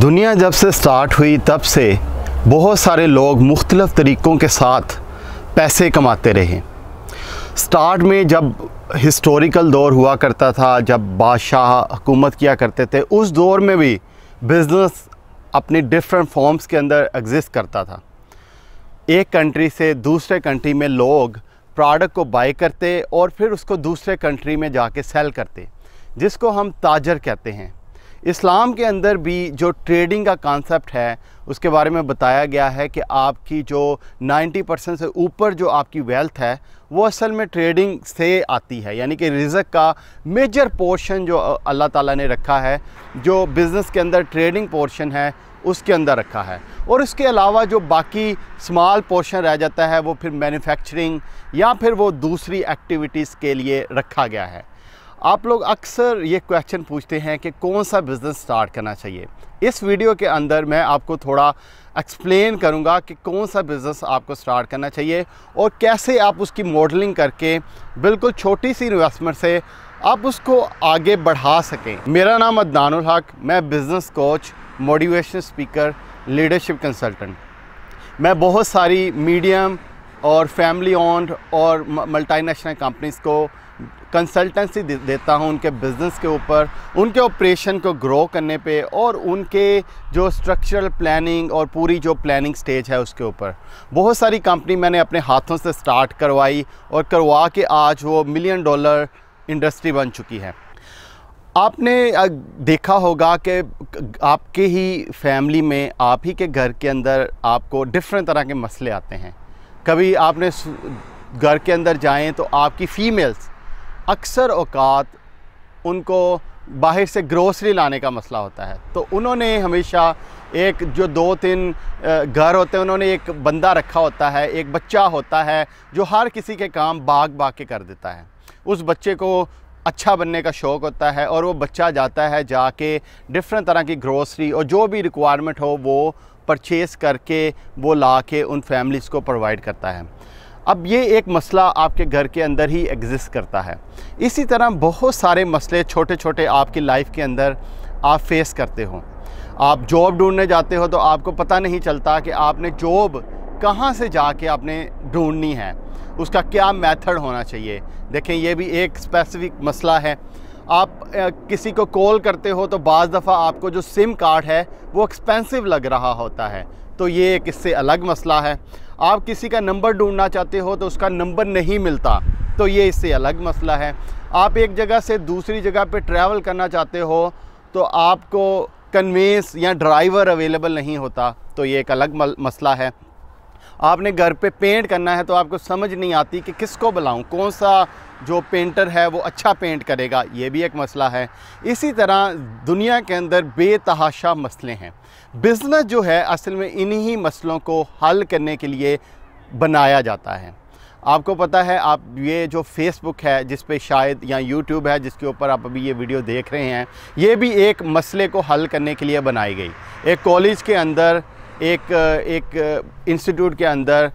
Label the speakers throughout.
Speaker 1: दुनिया जब से स्टार्ट हुई तब से बहुत सारे लोग मुख्तलफ़ तरीक़ों के साथ पैसे कमाते रहे स्टार्ट में जब हिस्टोरिकल दौर हुआ करता था जब बादशाह हुकूमत किया करते थे उस दौर में भी बिज़नेस अपने डिफरेंट फॉर्म्स के अंदर एग्जिस्ट करता था एक कंट्री से दूसरे कंट्री में लोग प्रोडक्ट को बाई करते और फिर उसको दूसरे कंट्री में जाके सेल करते जिसको हम ताजर कहते हैं इस्लाम के अंदर भी जो ट्रेडिंग का कॉन्सेप्ट है उसके बारे में बताया गया है कि आपकी जो 90 परसेंट से ऊपर जो आपकी वेल्थ है वो असल में ट्रेडिंग से आती है यानी कि रिजक का मेजर पोर्शन जो अल्लाह ताला ने रखा है जो बिज़नेस के अंदर ट्रेडिंग पोर्शन है उसके अंदर रखा है और इसके अलावा जो बाकी स्मॉल पोर्शन रह जाता है वो फिर मैन्युफैक्चरिंग या फिर वो दूसरी एक्टिविटीज़ के लिए रखा गया है आप लोग अक्सर ये क्वेश्चन पूछते हैं कि कौन सा बिज़नेस स्टार्ट करना चाहिए इस वीडियो के अंदर मैं आपको थोड़ा एक्सप्लेन करूंगा कि कौन सा बिज़नेस आपको स्टार्ट करना चाहिए और कैसे आप उसकी मॉडलिंग करके बिल्कुल छोटी सी इन्वेस्टमेंट से आप उसको आगे बढ़ा सकें मेरा नाम अदनानुल हक मैं business coach motivation speaker leadership consultant मैं बहुत सारी मीडियम और फैमिली ऑन्ड और मल्टीनेशनल कंपनीज़ को कंसल्टेंसी देता हूँ उनके बिज़नेस के ऊपर उनके ऑपरेशन को ग्रो करने पे और उनके जो स्ट्रक्चरल प्लानिंग और पूरी जो प्लानिंग स्टेज है उसके ऊपर बहुत सारी कंपनी मैंने अपने हाथों से स्टार्ट करवाई और करवा के आज वो मिलियन डॉलर इंडस्ट्री बन चुकी है आपने देखा होगा कि आपके ही फैमिली में आप ही के घर के अंदर आपको डिफरेंट तरह के मसले आते हैं कभी आपने घर के अंदर जाएं तो आपकी फ़ीमेल्स अक्सर अवकात उनको बाहर से ग्रोसरी लाने का मसला होता है तो उन्होंने हमेशा एक जो दो तीन घर होते हैं उन्होंने एक बंदा रखा होता है एक बच्चा होता है जो हर किसी के काम बाग बाग के कर देता है उस बच्चे को अच्छा बनने का शौक़ होता है और वो बच्चा जाता है जाके डिफरेंट तरह की ग्रोसरी और जो भी रिक्वायरमेंट हो वो परचेज़ करके वो ला के उन फैमिलीज़ को प्रोवाइड करता है अब ये एक मसला आपके घर के अंदर ही एग्ज़िस्ट करता है इसी तरह बहुत सारे मसले छोटे छोटे आपकी लाइफ के अंदर आप फेस करते हो आप जॉब ढूंढने जाते हो तो आपको पता नहीं चलता कि आपने जॉब कहाँ से जाके आपने ढूंढनी है उसका क्या मेथड होना चाहिए देखें ये भी एक स्पेसिफिक मसला है आप किसी को कॉल करते हो तो बज़ दफ़ा आपको जो सिम कार्ड है वो एक्सपेंसिव लग रहा होता है तो ये एक इससे अलग मसला है आप किसी का नंबर ढूंढना चाहते हो तो उसका नंबर नहीं मिलता तो ये इससे अलग मसला है आप एक जगह से दूसरी जगह पे ट्रैवल करना चाहते हो तो आपको कन्वेंस या ड्राइवर अवेलेबल नहीं होता तो ये एक अलग मसला है आपने घर पे पेंट करना है तो आपको समझ नहीं आती कि किसको बुलाऊं कौन सा जो पेंटर है वो अच्छा पेंट करेगा ये भी एक मसला है इसी तरह दुनिया के अंदर बेतहाशा मसले हैं बिज़नेस जो है असल में इन्हीं मसलों को हल करने के लिए बनाया जाता है आपको पता है आप ये जो फेसबुक है जिस पे शायद या यूट्यूब है जिसके ऊपर आप अभी ये वीडियो देख रहे हैं ये भी एक मसले को हल करने के लिए बनाई गई एक कॉलेज के अंदर एक एक इंस्टीट्यूट के अंदर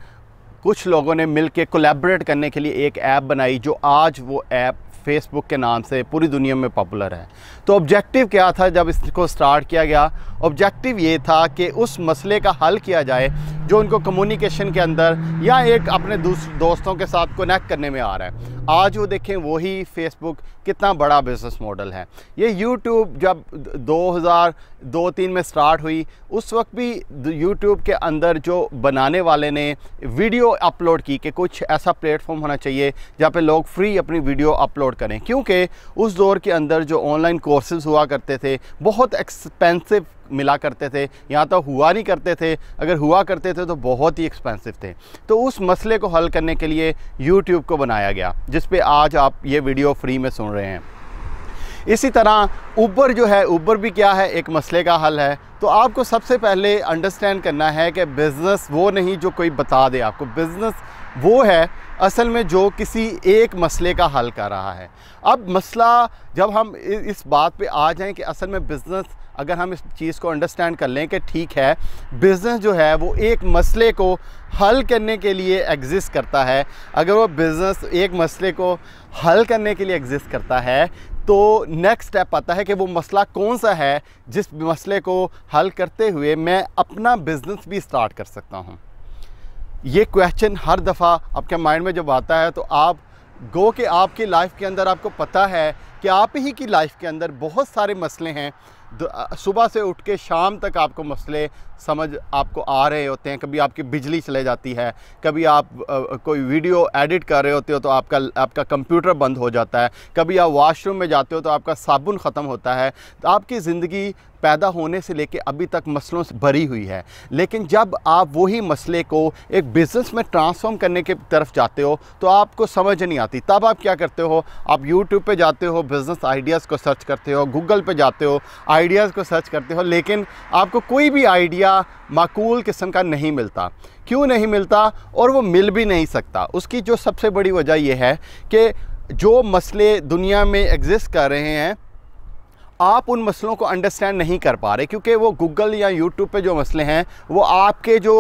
Speaker 1: कुछ लोगों ने मिल के कोलेबरेट करने के लिए एक ऐप बनाई जो आज वो ऐप फेसबुक के नाम से पूरी दुनिया में पॉपुलर है तो ऑब्जेक्टिव क्या था जब इसको स्टार्ट किया गया ऑब्जेक्टिव ये था कि उस मसले का हल किया जाए जो उनको कम्युनिकेशन के अंदर या एक अपने दोस्तों के साथ कनेक्ट करने में आ रहा है आज वो देखें वही फेसबुक कितना बड़ा बिज़नेस मॉडल है ये यूट्यूब जब 2002 तीन में स्टार्ट हुई उस वक्त भी यूट्यूब के अंदर जो बनाने वाले ने वीडियो अपलोड की कि कुछ ऐसा प्लेटफॉर्म होना चाहिए जहाँ पे लोग फ्री अपनी वीडियो अपलोड करें क्योंकि उस दौर के अंदर जो ऑनलाइन को कोर्सेज हुआ करते थे बहुत एक्सपेंसिव मिला करते थे यहाँ तो हुआ नहीं करते थे अगर हुआ करते थे तो बहुत ही एक्सपेंसिव थे तो उस मसले को हल करने के लिए यूट्यूब को बनाया गया जिस पे आज आप ये वीडियो फ्री में सुन रहे हैं इसी तरह ऊबर जो है ऊबर भी क्या है एक मसले का हल है तो आपको सबसे पहले अंडरस्टैंड करना है कि बिज़नेस वो नहीं जो कोई बता दे आपको बिज़नेस वो है असल में जो किसी एक मसले का हल कर रहा है अब मसला जब हम इस बात पे आ जाएं कि असल में बिज़नेस अगर हम इस चीज़ को अंडरस्टैंड कर लें कि ठीक है बिज़नेस जो है वो एक मसले को हल करने के लिए एग्ज़िस्ट करता है अगर वो बिज़नेस एक मसले को हल करने के लिए एग्ज़िस्ट करता है तो नेक्स्ट स्टेप आता है कि वो मसला कौन सा है जिस मसले को हल करते हुए मैं अपना बिज़नेस भी स्टार्ट कर सकता हूँ ये क्वेश्चन हर दफ़ा आपके माइंड में जब आता है तो आप गो कि आपकी लाइफ के अंदर आपको पता है कि आप ही की लाइफ के अंदर बहुत सारे मसले हैं सुबह से उठ के शाम तक आपको मसले समझ आपको आ रहे होते हैं कभी आपकी बिजली चले जाती है कभी आप आ, कोई वीडियो एडिट कर रहे होते हो तो आपका आपका कंप्यूटर बंद हो जाता है कभी आप वॉशरूम में जाते हो तो आपका साबुन ख़त्म होता है तो आपकी ज़िंदगी पैदा होने से लेके अभी तक मसलों से भरी हुई है लेकिन जब आप वही मसले को एक बिज़नेस में ट्रांसफॉर्म करने की तरफ जाते हो तो आपको समझ नहीं आती तब आप क्या करते हो आप यूट्यूब पे जाते हो बिज़नेस आइडियाज़ को सर्च करते हो गूगल पे जाते हो आइडियाज़ को सर्च करते हो लेकिन आपको कोई भी आइडिया अच्छा माकूल किस्म का नहीं मिलता क्यों नहीं मिलता और वो मिल भी नहीं सकता उसकी जो सबसे बड़ी वजह यह है कि जो मसले दुनिया में एग्ज़िस्ट कर रहे हैं आप उन मसलों को अंडरस्टैंड नहीं कर पा रहे क्योंकि वो गूगल या यूट्यूब पे जो मसले हैं वो आपके जो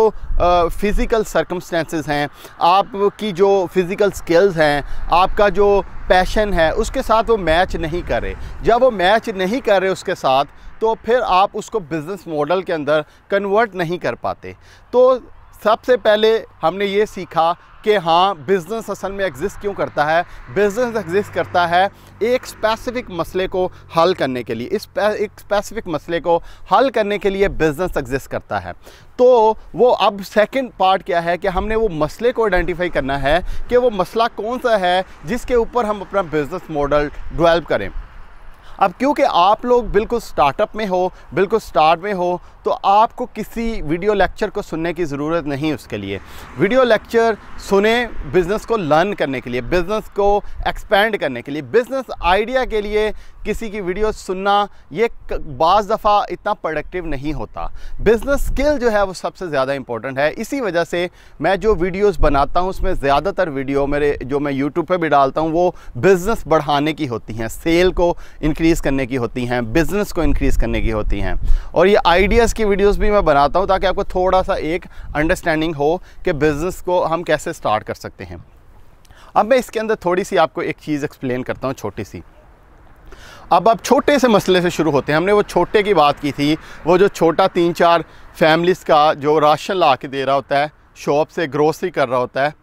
Speaker 1: फ़िज़िकल सर्कमस्टेंसेस हैं आपकी जो फ़िज़िकल स्किल्स हैं आपका जो पैशन है उसके साथ वो मैच नहीं कर रहे जब वो मैच नहीं कर रहे उसके साथ तो फिर आप उसको बिज़नेस मॉडल के अंदर कन्वर्ट नहीं कर पाते तो सबसे पहले हमने ये सीखा कि हाँ बिज़नेस असल में एग्जिस्ट क्यों करता है बिज़नेस एग्जिस्ट करता है एक स्पेसिफिक मसले को हल करने के लिए इस एक स्पेसिफिक मसले को हल करने के लिए बिज़नेस एग्जिस्ट करता है तो वो अब सेकंड पार्ट क्या है कि हमने वो मसले को आइडेंटिफाई करना है कि वो मसला कौन सा है जिसके ऊपर हम अपना बिज़नेस मॉडल डिवेल्प करें अब क्योंकि आप लोग बिल्कुल स्टार्टअप में हो बिल्कुल स्टार्ट में हो तो आपको किसी वीडियो लेक्चर को सुनने की ज़रूरत नहीं उसके लिए वीडियो लेक्चर सुने बिज़नेस को लर्न करने के लिए बिज़नेस को एक्सपेंड करने के लिए बिज़नेस आइडिया के लिए किसी की वीडियो सुनना ये बाज़ दफ़ा इतना प्रोडक्टिव नहीं होता बिज़नेस स्किल जो है वो सबसे ज़्यादा इंपॉर्टेंट है इसी वजह से मैं जो वीडियोस बनाता हूँ उसमें ज़्यादातर वीडियो मेरे जो मैं यूट्यूब पे भी डालता हूँ वो बिज़नेस बढ़ाने की होती हैं सेल को इंक्रीज़ करने की होती हैं बिज़नेस को इंक्रीज़ करने की होती हैं और ये आइडियाज़ इसकी वीडियोस भी मैं बनाता हूँ ताकि आपको थोड़ा सा एक अंडरस्टैंडिंग हो कि बिज़नेस को हम कैसे स्टार्ट कर सकते हैं अब मैं इसके अंदर थोड़ी सी आपको एक चीज़ एक्सप्लेन करता हूँ छोटी सी अब आप छोटे से मसले से शुरू होते हैं हमने वो छोटे की बात की थी वो जो छोटा तीन चार फैमिलीज़ का जो राशन ला के दे रहा होता है शॉप से ग्रोसरी कर रहा होता है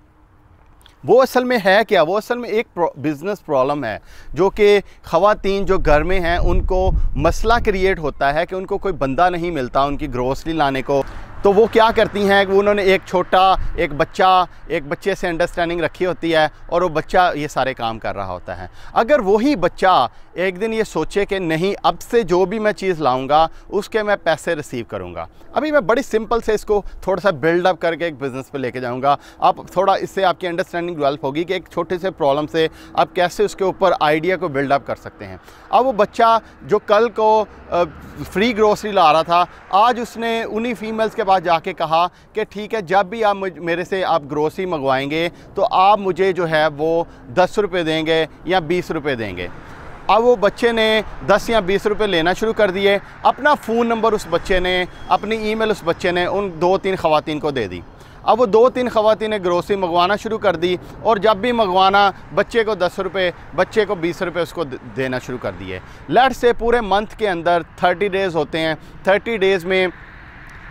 Speaker 1: वो असल में है क्या वो असल में एक प्रो बिज़नेस प्रॉब्लम है जो कि ख़वातीन जो घर में हैं उनको मसला क्रिएट होता है कि उनको कोई बंदा नहीं मिलता उनकी ग्रोसरी लाने को तो वो क्या करती हैं कि उन्होंने एक छोटा एक बच्चा एक बच्चे से अंडरस्टैंडिंग रखी होती है और वो बच्चा ये सारे काम कर रहा होता है अगर वही बच्चा एक दिन ये सोचे कि नहीं अब से जो भी मैं चीज़ लाऊंगा उसके मैं पैसे रिसीव करूंगा अभी मैं बड़ी सिंपल से इसको थोड़ा सा बिल्डअप करके एक बिज़नेस पे लेके जाऊंगा आप थोड़ा इससे आपकी अंडरस्टैंडिंग डेवलप होगी कि एक छोटे से प्रॉब्लम से आप कैसे उसके ऊपर आइडिया को बिल्डअप कर सकते हैं अब वो बच्चा जो कल को फ्री ग्रोसरी ला रहा था आज उसने उन्हीं फीमेल्स के पास जाके कहा कि ठीक है जब भी आप मेरे से आप ग्रोसरी मंगवाएंगे तो आप मुझे जो है वो दस रुपये देंगे या बीस रुपये देंगे अब वो बच्चे ने दस या बीस रुपये लेना शुरू कर दिए अपना फ़ोन नंबर उस बच्चे ने अपनी ईमेल उस बच्चे ने उन दो तीन ख़वान को दे दी अब वो दो तीन ने ग्रोसरी मंगवाना शुरू कर दी और जब भी मंगवाना बच्चे को दस रुपये बच्चे को बीस रुपये उसको देना शुरू कर दिए लेट से पूरे मंथ के अंदर थर्टी डेज़ होते हैं थर्टी डेज़ में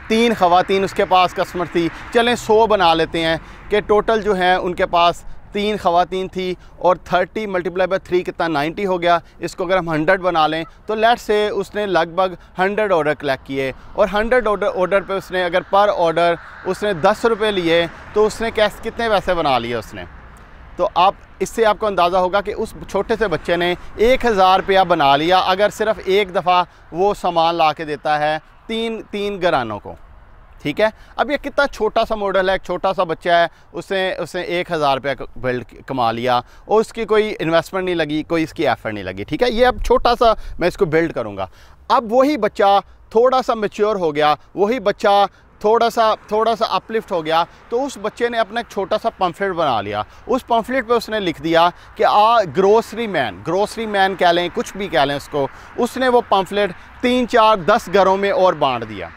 Speaker 1: तीन ख़वान उसके पास कस्टमर थी चलें सौ बना लेते हैं कि टोटल जो है उनके पास तीन खातन थी और थर्टी मल्टीप्लाई बाई थ्री कितना नाइन्टी हो गया इसको अगर हम हंड्रेड बना लें तो लेट से उसने लगभग हंड्रेड ऑर्डर कलेक्ट किए और हंड्रेड ऑर्डर ऑर्डर पर उसने अगर पर ऑर्डर उसने दस रुपये लिए तो उसने कैस कितने पैसे बना लिए उसने तो आप इससे आपको अंदाज़ा होगा कि उस छोटे से बच्चे ने एक हज़ार रुपया बना लिया अगर सिर्फ़ एक दफ़ा वो सामान ला के देता है तीन तीन घरानों को ठीक है अब ये कितना छोटा सा मॉडल है एक छोटा सा बच्चा है उसने उसने एक हज़ार रुपया बिल्ड कमा लिया और उसकी कोई इन्वेस्टमेंट नहीं लगी कोई इसकी एफर्ट नहीं लगी ठीक है ये अब छोटा सा मैं इसको बिल्ड करूँगा अब वही बच्चा थोड़ा सा मेच्योर हो गया वही बच्चा थोड़ा सा थोड़ा सा अपलिफ्ट हो गया तो उस बच्चे ने अपना एक छोटा सा पम्फलेट बना लिया उस पम्फलेट पे उसने लिख दिया कि a grocery man grocery man कह लें कुछ भी कह लें उसको उसने वो पम्फलेट तीन चार दस घरों में और बांट दिया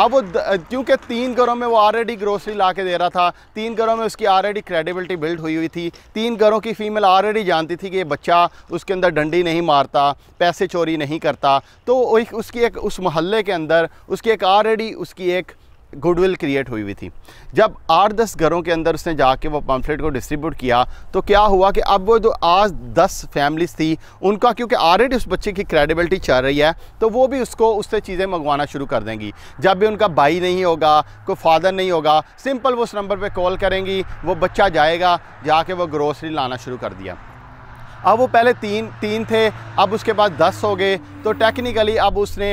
Speaker 1: अब वो क्योंकि तीन घरों में वो ऑलरेडी ग्रोसरी ला के दे रहा था तीन घरों में उसकी ऑलरेडी क्रेडिबिलिटी बिल्ड हुई हुई थी तीन घरों की फीमेल ऑलरेडी जानती थी कि ये बच्चा उसके अंदर डंडी नहीं मारता पैसे चोरी नहीं करता तो उसकी एक उस मोहल्ले के अंदर उसकी एक ऑलरेडी उसकी एक गुडविल क्रिएट हुई हुई थी जब आठ दस घरों के अंदर उसने जाके वो पम्फलेट को डिस्ट्रीब्यूट किया तो क्या हुआ कि अब वो जो आज दस फैमिलीज़ थी उनका क्योंकि ऑलरेडी उस बच्चे की क्रेडिबिलिटी चल रही है तो वो भी उसको उससे चीज़ें मंगवाना शुरू कर देंगी जब भी उनका भाई नहीं होगा कोई फादर नहीं होगा सिंपल वो उस नंबर पर कॉल करेंगी वो बच्चा जाएगा जाके वो ग्रोसरी लाना शुरू कर दिया अब वो पहले तीन तीन थे अब उसके बाद दस हो गए तो टेक्निकली अब उसने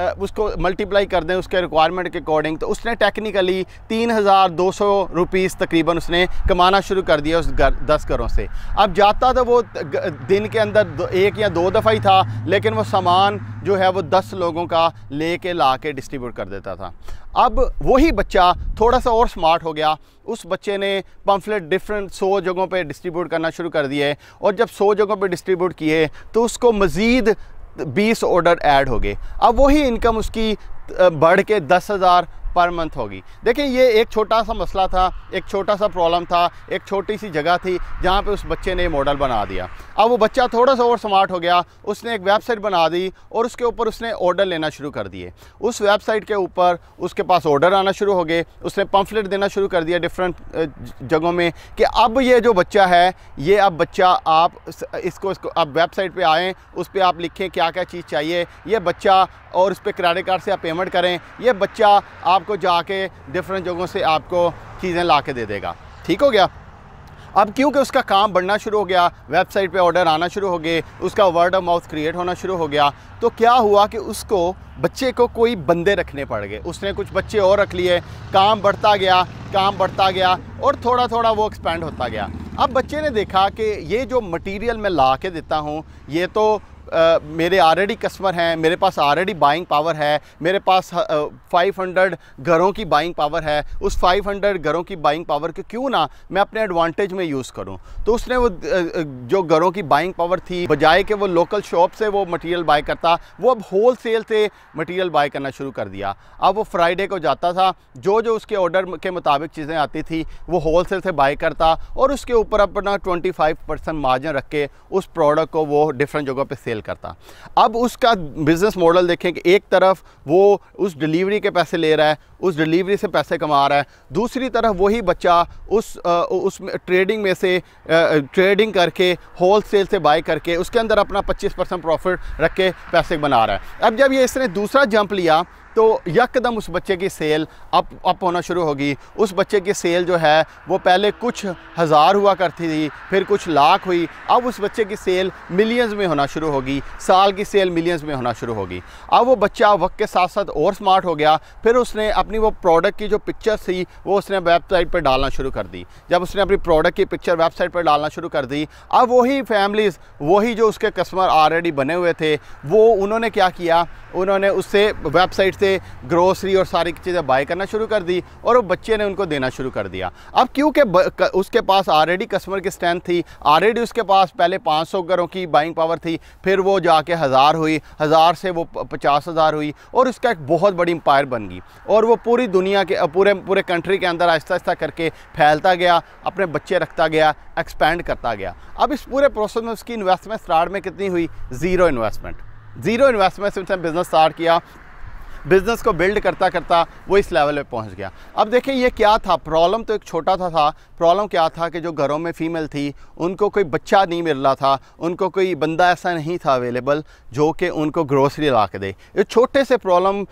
Speaker 1: उसको मल्टीप्लाई कर दें उसके रिक्वायरमेंट के अकॉर्डिंग तो उसने टेक्निकली तीन हज़ार दो सौ रुपीज़ तकरीबन उसने कमाना शुरू कर दिया उस घर दस घरों से अब जाता तो वो दिन के अंदर एक या दो दफ़ा ही था लेकिन वो सामान जो है वो दस लोगों का ले के ला के डिस्ट्रीब्यूट कर देता था अब वही बच्चा थोड़ा सा और स्मार्ट हो गया उस बच्चे ने पम्फलेट डिफरेंट सौ जगहों पे डिस्ट्रीब्यूट करना शुरू कर दिए और जब सौ जगहों पे डिस्ट्रीब्यूट किए तो उसको मज़ीद बीस ऑर्डर ऐड हो गए अब वही इनकम उसकी बढ़ के दस हज़ार पर मंथ होगी देखें ये एक छोटा सा मसला था एक छोटा सा प्रॉब्लम था एक छोटी सी जगह थी जहाँ पे उस बच्चे ने मॉडल बना दिया अब वो बच्चा थोड़ा सा और स्मार्ट हो गया उसने एक वेबसाइट बना दी और उसके ऊपर उसने ऑर्डर लेना शुरू कर दिए उस वेबसाइट के ऊपर उसके पास ऑर्डर आना शुरू हो गए उसने पम्फलेट देना शुरू कर दिया डिफरेंट जगहों में कि अब ये जो बच्चा है ये अब बच्चा आप इसको इसको अब वेबसाइट पर आएँ उस पर आप लिखें क्या क्या चीज़ चाहिए ये बच्चा और उस पर क्रेडिट कार्ड से आप पेमेंट करें ये बच्चा आप आपको जाके डिफरेंट जगहों से आपको चीज़ें ला के दे देगा ठीक हो गया अब क्योंकि उसका काम बढ़ना शुरू हो गया वेबसाइट पे ऑर्डर आना शुरू हो गए उसका वर्ड ऑफ माउथ क्रिएट होना शुरू हो गया तो क्या हुआ कि उसको बच्चे को कोई बंदे रखने पड़ गए उसने कुछ बच्चे और रख लिए काम बढ़ता गया काम बढ़ता गया और थोड़ा थोड़ा वो एक्सपेंड होता गया अब बच्चे ने देखा कि ये जो मटीरियल मैं ला के देता हूँ ये तो आ, मेरे ऑलरेडी कस्टमर हैं मेरे पास ऑलरेडी बाइंग पावर है मेरे पास फाइव हंड्रेड घरों की बाइंग पावर है उस फाइव हंड्रेड घरों की बाइंग पावर को क्यों ना मैं अपने एडवांटेज में यूज़ करूँ तो उसने वो जो घरों की बाइंग पावर थी बजाय के वो लोकल शॉप से वो मटीरियल बाई करता वो अब होल सेल से मटीरियल बाई करना शुरू कर दिया अब वो फ्राइडे को जाता था जो जो उसके ऑर्डर के मुताबिक चीज़ें आती थी वो होल सेल से बाई करता और उसके ऊपर अपना ट्वेंटी फाइव परसेंट मार्जिन रख के उस प्रोडक्ट को वो डिफरेंट जगहों पर सेल करता अब उसका बिज़नेस मॉडल देखें कि एक तरफ वो उस डिलीवरी के पैसे ले रहा है उस डिलीवरी से पैसे कमा रहा है दूसरी तरफ वही बच्चा उस उस ट्रेडिंग में से ट्रेडिंग करके होल सेल से बाई करके उसके अंदर अपना 25 परसेंट प्रॉफिट रख के पैसे बना रहा है अब जब ये इसने दूसरा जंप लिया तो यकदम उस बच्चे की सेल अप अप होना शुरू होगी उस बच्चे की सेल जो है वो पहले कुछ हज़ार हुआ करती थी फिर कुछ लाख हुई अब उस बच्चे की सेल मिलियंस में होना शुरू होगी साल की सेल मिलियंस में होना शुरू होगी अब वो बच्चा वक्त के साथ साथ और स्मार्ट हो गया फिर उसने अपनी वो प्रोडक्ट की जो पिक्चर थी वो उसने वेबसाइट पर डालना शुरू कर दी जब उसने अपनी प्रोडक्ट की पिक्चर वेबसाइट पर डालना शुरू कर दी अब वही फैमिलीज़ वही जो उसके कस्टमर ऑलरेडी बने हुए थे वो उन्होंने क्या किया उन्होंने उससे वेबसाइट से से ग्रोसरी और सारी चीज़ें बाय करना शुरू कर दी और वो बच्चे ने उनको देना शुरू कर दिया अब क्योंकि उसके पास ऑलरेडी कस्टमर की स्ट्रेंथ थी ऑलरेडी उसके पास पहले पाँच सौ की बाइंग पावर थी फिर वो जाके हज़ार हुई हज़ार से वो पचास हज़ार हुई और उसका एक बहुत बड़ी इंपायर बन गई और वो पूरी दुनिया के पूरे पूरे कंट्री के अंदर आहिस्ता आहिस्ता करके फैलता गया अपने बच्चे रखता गया एक्सपेंड करता गया अब इस पूरे प्रोसेस में उसकी इन्वेस्टमेंट स्टार्ट में कितनी हुई ज़ीरो इन्वेस्टमेंट ज़ीरो इन्वेस्टमेंट से उसने बिज़नेस स्टार्ट किया बिज़नेस को बिल्ड करता करता वो इस लेवल पे पहुंच गया अब देखें ये क्या था प्रॉब्लम तो एक छोटा सा था प्रॉब्लम क्या था कि जो घरों में फ़ीमेल थी उनको कोई बच्चा नहीं मिल रहा था उनको कोई बंदा ऐसा नहीं था अवेलेबल जो कि उनको ग्रोसरी ला के दे इस छोटे से प्रॉब्लम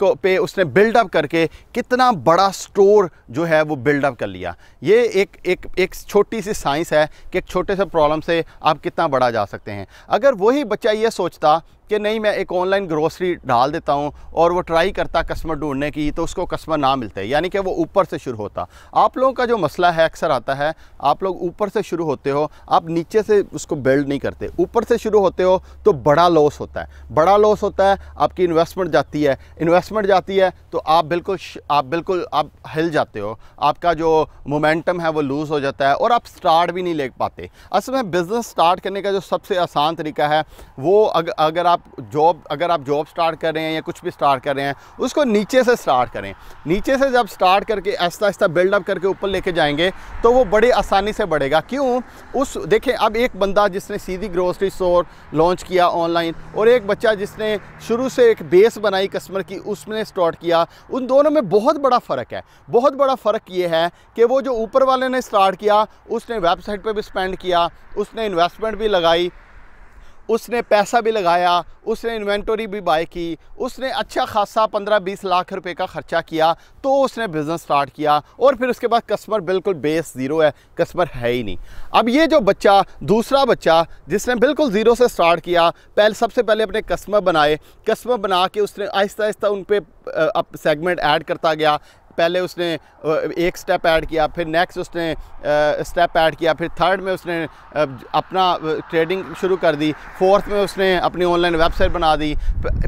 Speaker 1: को पे उसने बिल्डअप करके कितना बड़ा स्टोर जो है वो बिल्डअप कर लिया ये एक एक एक छोटी सी साइंस है कि एक छोटे से प्रॉब्लम से आप कितना बड़ा जा सकते हैं अगर वही बच्चा ये सोचता कि नहीं मैं एक ऑनलाइन ग्रोसरी डाल देता हूँ और वो ट्राई करता कस्टमर ढूंढने की तो उसको कस्टमर ना मिलते यानी कि वो ऊपर से शुरू होता आप लोगों का जो मसला है अक्सर आता है आप लोग ऊपर से शुरू होते हो आप नीचे से उसको बिल्ड नहीं करते ऊपर से शुरू होते हो तो बड़ा लॉस होता है बड़ा लॉस होता है आपकी इन्वेस्टमेंट जाती है इन्वेस्टमेंट जाती है तो आप बिल्कुल आप बिल्कुल आप हिल जाते हो आपका जो मोमेंटम है वो लूज़ हो जाता है और आप स्टार्ट भी नहीं ले पाते असल में बिज़नेस स्टार्ट करने का जो सबसे आसान तरीका है वो अगर आप आप जॉब अगर आप जॉब स्टार्ट कर रहे हैं या कुछ भी स्टार्ट कर रहे हैं उसको नीचे से स्टार्ट करें नीचे से जब स्टार्ट करके आहिस्ता आहिस्ता बिल्डअप करके ऊपर लेके जाएंगे तो वो बड़ी आसानी से बढ़ेगा क्यों उस देखें अब एक बंदा जिसने सीधी ग्रोसरी स्टोर लॉन्च किया ऑनलाइन और एक बच्चा जिसने शुरू से एक बेस बनाई कस्टमर की उसने स्टार्ट किया उन दोनों में बहुत बड़ा फ़र्क है बहुत बड़ा फ़र्क ये है कि वो जो ऊपर वाले ने स्टार्ट किया उसने वेबसाइट पर भी स्पेंड किया उसने इन्वेस्टमेंट भी लगाई उसने पैसा भी लगाया उसने इन्वेंटरी भी बाय की उसने अच्छा खासा पंद्रह बीस लाख रुपए का ख़र्चा किया तो उसने बिज़नेस स्टार्ट किया और फिर उसके बाद कस्टमर बिल्कुल बेस ज़ीरो है कस्टमर है ही नहीं अब ये जो बच्चा दूसरा बच्चा जिसने बिल्कुल ज़ीरो से स्टार्ट किया पहले सबसे पहले अपने कस्टमर बनाए कस्टमर बना के उसने आहिस्ता आहिस्ता उन पर सेगमेंट ऐड करता गया पहले उसने एक स्टेप ऐड किया फिर नेक्स्ट उसने स्टेप ऐड किया फिर थर्ड में उसने अपना ट्रेडिंग शुरू कर दी फोर्थ में उसने अपनी ऑनलाइन वेबसाइट बना दी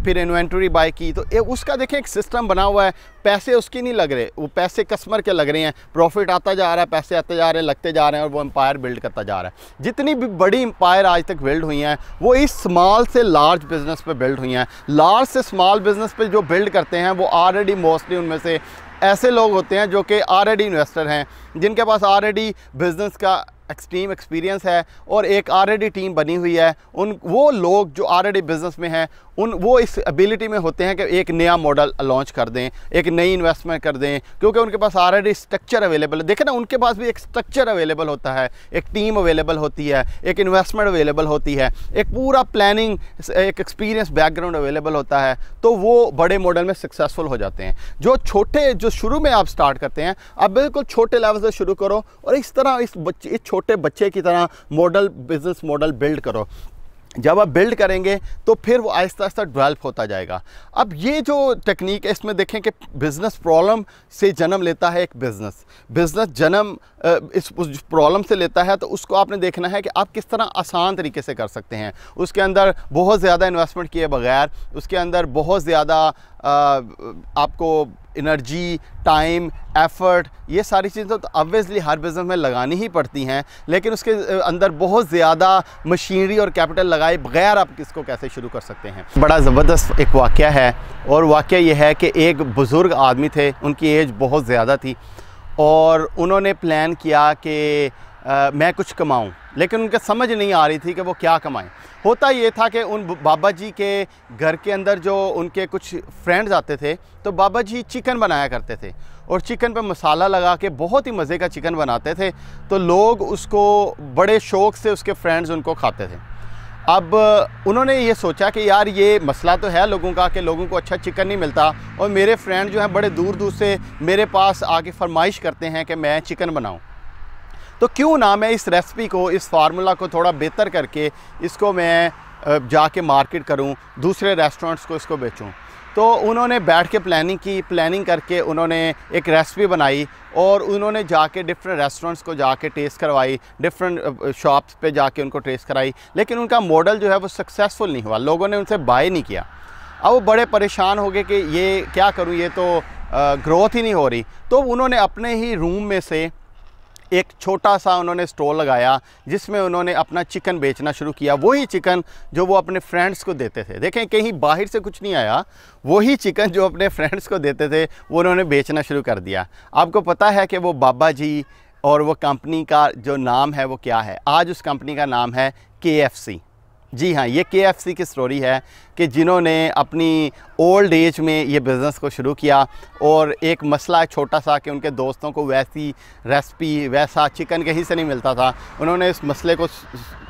Speaker 1: फिर इन्वेंट्री बाई की तो ए, उसका देखें एक सिस्टम बना हुआ है पैसे उसके नहीं लग रहे वो पैसे कस्टमर के लग रहे हैं प्रॉफिट आता जा रहा है पैसे आते जा रहे हैं लगते जा रहे हैं और वो एम्पायर बिल्ड करता जा रहा है जितनी भी बड़ी एम्पायर आज तक बिल्ड हुई हैं वो इस स्मॉल से लार्ज बिजनेस पे बिल्ड हुई हैं लार्ज से स्मॉल बिजनेस पे जो बिल्ड करते हैं वो ऑलरेडी मोस्टली उनमें से ऐसे लोग होते हैं जो कि ऑलरेडी इन्वेस्टर हैं जिनके पास ऑलरेडी बिज़नेस का एक्सट्रीम एक्सपीरियंस है और एक ऑलरेडी टीम बनी हुई है उन वो लोग जो ऑलरेडी बिज़नेस में हैं उन वो इस एबिलिटी में होते हैं कि एक नया मॉडल लॉन्च कर दें एक नई इन्वेस्टमेंट कर दें क्योंकि उनके पास ऑलरेडी स्ट्रक्चर अवेलेबल है देखें ना उनके पास भी एक स्ट्रक्चर अवेलेबल होता है एक टीम अवेलेबल होती है एक इन्वेस्टमेंट अवेलेबल होती है एक पूरा प्लानिंग एक एक्सपीरियंस बैकग्राउंड अवेलेबल होता है तो वो बड़े मॉडल में सक्सेसफुल हो जाते हैं जो छोटे जो शुरू में आप स्टार्ट करते हैं आप बिल्कुल छोटे लेवल से शुरू करो और इस तरह इस बच्चे इस छोटे बच्चे की तरह मॉडल बिजनेस मॉडल बिल्ड करो जब आप बिल्ड करेंगे तो फिर वो आहिस्ता आहिस्ता डेवलप होता जाएगा अब ये जो टेक्निक है इसमें देखें कि बिज़नेस प्रॉब्लम से जन्म लेता है एक बिज़नेस बिज़नेस जन्म इस प्रॉब्लम से लेता है तो उसको आपने देखना है कि आप किस तरह आसान तरीके से कर सकते हैं उसके अंदर बहुत ज़्यादा इन्वेस्टमेंट किए बगैर उसके अंदर बहुत ज़्यादा आपको इनर्जी टाइम एफर्ट ये सारी चीज़ें तो ऑब्वियसली हर बिज़नेस में लगानी ही पड़ती हैं लेकिन उसके अंदर बहुत ज़्यादा मशीनरी और कैपिटल लगाए बगैर आप किसको कैसे शुरू कर सकते हैं बड़ा ज़बरदस्त एक वाक़ है और वाक़ यह है कि एक बुज़ुर्ग आदमी थे उनकी एज बहुत ज़्यादा थी और उन्होंने प्लान किया कि आ, मैं कुछ कमाऊं लेकिन उनके समझ नहीं आ रही थी कि वो क्या कमाएं होता ये था कि उन बाबा जी के घर के अंदर जो उनके कुछ फ्रेंड्स आते थे तो बाबा जी चिकन बनाया करते थे और चिकन पर मसाला लगा के बहुत ही मज़े का चिकन बनाते थे तो लोग उसको बड़े शौक़ से उसके फ्रेंड्स उनको खाते थे अब उन्होंने ये सोचा कि यार ये मसला तो है लोगों का कि लोगों को अच्छा चिकन नहीं मिलता और मेरे फ्रेंड जो हैं बड़े दूर दूर से मेरे पास आके फरमाइश करते हैं कि मैं चिकन बनाऊं तो क्यों ना मैं इस रेसिपी को इस फार्मूला को थोड़ा बेहतर करके इसको मैं जाके मार्केट करूं दूसरे रेस्टोरेंट्स को इसको बेचूं तो उन्होंने बैठ के प्लानिंग की प्लानिंग करके उन्होंने एक रेसिपी बनाई और उन्होंने जाके डिफरेंट रेस्टोरेंट्स को जाके टेस्ट करवाई डिफरेंट शॉप्स पे जाके उनको टेस्ट कराई लेकिन उनका मॉडल जो है वो सक्सेसफुल नहीं हुआ लोगों ने उनसे बाय नहीं किया अब वो बड़े परेशान हो गए कि ये क्या करूँ ये तो ग्रोथ ही नहीं हो रही तो उन्होंने अपने ही रूम में से एक छोटा सा उन्होंने स्टॉल लगाया जिसमें उन्होंने अपना चिकन बेचना शुरू किया वही चिकन जो वो अपने फ्रेंड्स को देते थे देखें कहीं बाहर से कुछ नहीं आया वही चिकन जो अपने फ्रेंड्स को देते थे वो उन्होंने बेचना शुरू कर दिया आपको पता है कि वो बाबा जी और वो कंपनी का जो नाम है वो क्या है आज उस कंपनी का नाम है के जी हाँ ये के की स्टोरी है कि जिन्होंने अपनी ओल्ड एज में ये बिज़नेस को शुरू किया और एक मसला छोटा सा कि उनके दोस्तों को वैसी रेसिपी वैसा चिकन कहीं से नहीं मिलता था उन्होंने इस मसले को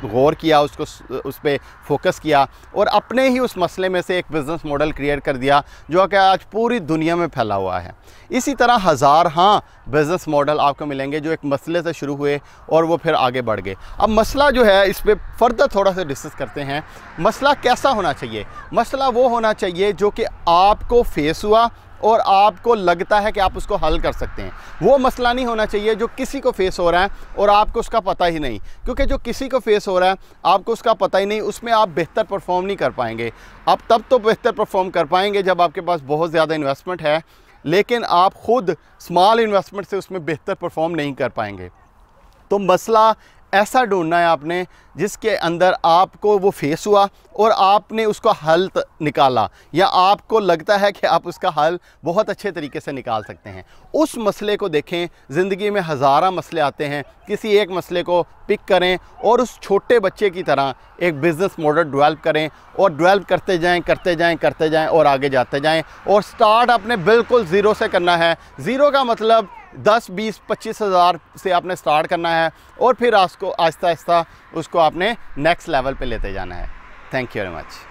Speaker 1: गौर किया उसको उस पर फोकस किया और अपने ही उस मसले में से एक बिज़नेस मॉडल क्रिएट कर दिया जो कि आज पूरी दुनिया में फैला हुआ है इसी तरह हज़ार हाँ बिज़नेस मॉडल आपको मिलेंगे जो एक मसले से शुरू हुए और वो फिर आगे बढ़ गए अब मसला जो है इस पर फर्दर थोड़ा सा डिस्कस कर करते हैं मसला कैसा होना चाहिए मसला वो होना चाहिए जो कि आपको फेस हुआ और आपको लगता है कि आप उसको हल कर सकते हैं वो मसला नहीं होना चाहिए जो किसी को फेस हो रहा है और आपको उसका पता ही नहीं क्योंकि जो किसी को फेस हो रहा है आपको उसका पता ही नहीं उसमें आप बेहतर परफॉर्म नहीं कर पाएंगे आप तब तो बेहतर परफॉर्म कर पाएंगे जब आपके पास बहुत ज़्यादा इन्वेस्टमेंट है लेकिन आप ख़ुद स्मॉल इन्वेस्टमेंट से उसमें बेहतर परफॉर्म नहीं कर पाएंगे तो मसला ऐसा ढूंढना है आपने जिसके अंदर आपको वो फेस हुआ और आपने उसका हल निकाला या आपको लगता है कि आप उसका हल बहुत अच्छे तरीके से निकाल सकते हैं उस मसले को देखें ज़िंदगी में हज़ारा मसले आते हैं किसी एक मसले को पिक करें और उस छोटे बच्चे की तरह एक बिज़नेस मॉडल डेवलप करें और डेवलप करते जाएं करते जाएं करते जाएं और आगे जाते जाएँ और स्टार्ट आपने बिल्कुल ज़ीरो से करना है ज़ीरो का मतलब दस बीस पच्चीस हज़ार से आपने स्टार्ट करना है और फिर आपको आहिस्ता आहिस्ता उसको आपने नेक्स्ट लेवल पे लेते जाना है थैंक यू वेरी मच